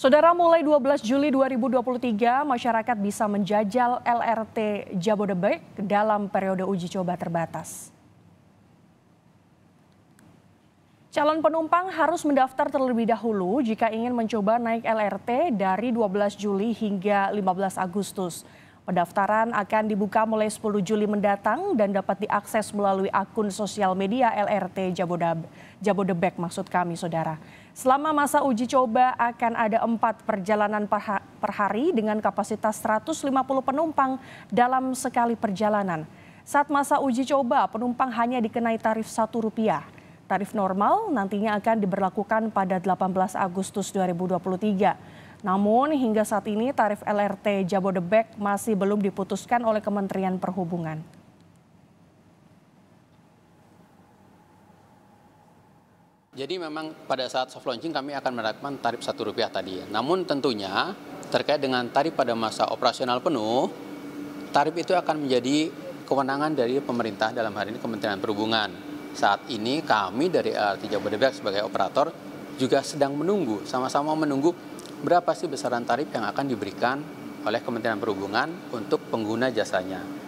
Saudara mulai 12 Juli 2023 masyarakat bisa menjajal LRT Jabodebek dalam periode uji coba terbatas. Calon penumpang harus mendaftar terlebih dahulu jika ingin mencoba naik LRT dari 12 Juli hingga 15 Agustus. Pendaftaran akan dibuka mulai 10 Juli mendatang dan dapat diakses melalui akun sosial media LRT Jabodab, Jabodebek maksud kami saudara. Selama masa uji coba akan ada empat perjalanan per hari dengan kapasitas 150 penumpang dalam sekali perjalanan. Saat masa uji coba penumpang hanya dikenai tarif satu rupiah. Tarif normal nantinya akan diberlakukan pada 18 Agustus 2023. Namun hingga saat ini tarif LRT Jabodebek masih belum diputuskan oleh Kementerian Perhubungan. Jadi memang pada saat soft launching kami akan menerapkan tarif satu rupiah tadi. Namun tentunya terkait dengan tarif pada masa operasional penuh, tarif itu akan menjadi kewenangan dari pemerintah dalam hari ini Kementerian Perhubungan. Saat ini kami dari LRT Jabodebek sebagai operator juga sedang menunggu, sama-sama menunggu berapa sih besaran tarif yang akan diberikan oleh Kementerian Perhubungan untuk pengguna jasanya.